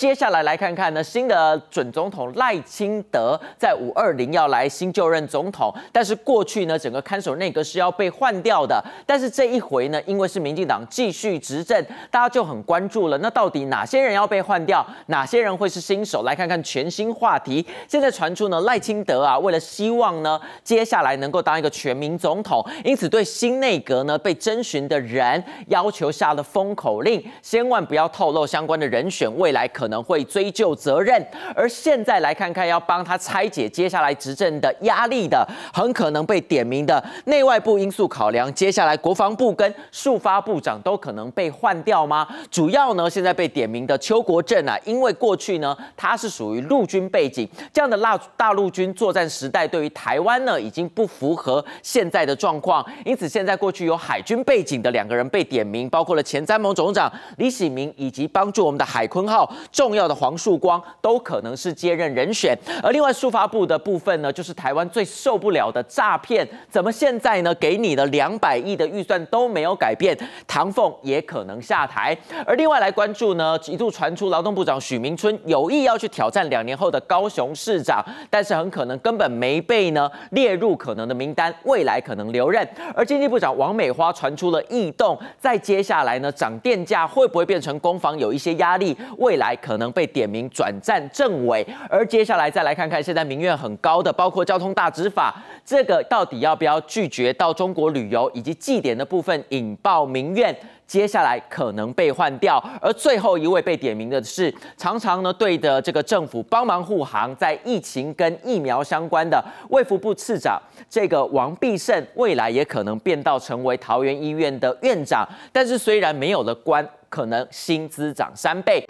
接下来来看看呢，新的准总统赖清德在五二零要来新就任总统，但是过去呢，整个看守内阁是要被换掉的，但是这一回呢，因为是民进党继续执政，大家就很关注了。那到底哪些人要被换掉，哪些人会是新手？来看看全新话题。现在传出呢，赖清德啊，为了希望呢，接下来能够当一个全民总统，因此对新内阁呢，被征询的人要求下了封口令，千万不要透露相关的人选，未来可。可能会追究责任，而现在来看看要帮他拆解接下来执政的压力的，很可能被点名的内外部因素考量，接下来国防部跟数发部长都可能被换掉吗？主要呢，现在被点名的邱国正啊，因为过去呢他是属于陆军背景，这样的大大陆军作战时代对于台湾呢已经不符合现在的状况，因此现在过去有海军背景的两个人被点名，包括了前参谋总长李喜明以及帮助我们的海坤号。重要的黄树光都可能是接任人选，而另外，数发部的部分呢，就是台湾最受不了的诈骗，怎么现在呢？给你的两百亿的预算都没有改变，唐凤也可能下台。而另外来关注呢，一度传出劳动部长许明春有意要去挑战两年后的高雄市长，但是很可能根本没被呢列入可能的名单，未来可能留任。而经济部长王美花传出了异动，在接下来呢，涨电价会不会变成攻房有一些压力？未来可。可能被点名转战政委，而接下来再来看看现在民怨很高的，包括交通大执法，这个到底要不要拒绝到中国旅游以及祭典的部分引爆民怨？接下来可能被换掉。而最后一位被点名的是常常呢对的这个政府帮忙护航，在疫情跟疫苗相关的卫福部次长这个王必胜，未来也可能变到成为桃园医院的院长。但是虽然没有了官，可能薪资涨三倍。